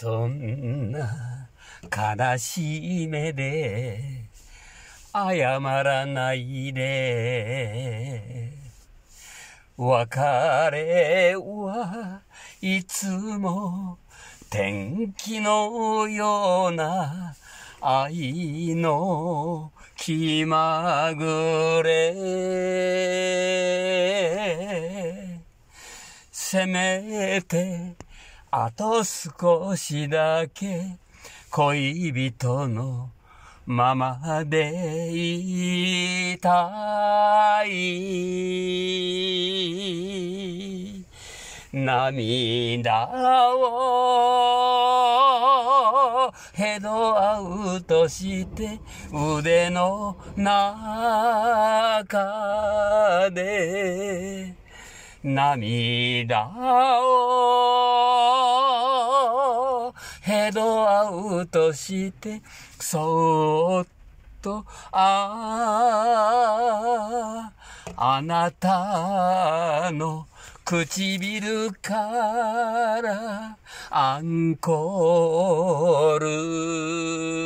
そんな悲しい目で謝らないで別れはいつも天気のような愛の気まぐれせめてあと少しだけ恋人のままでいたい。涙をヘドアウトして腕の中で涙をヘドアウトして、そっと、ああ、あなたの唇からアンコール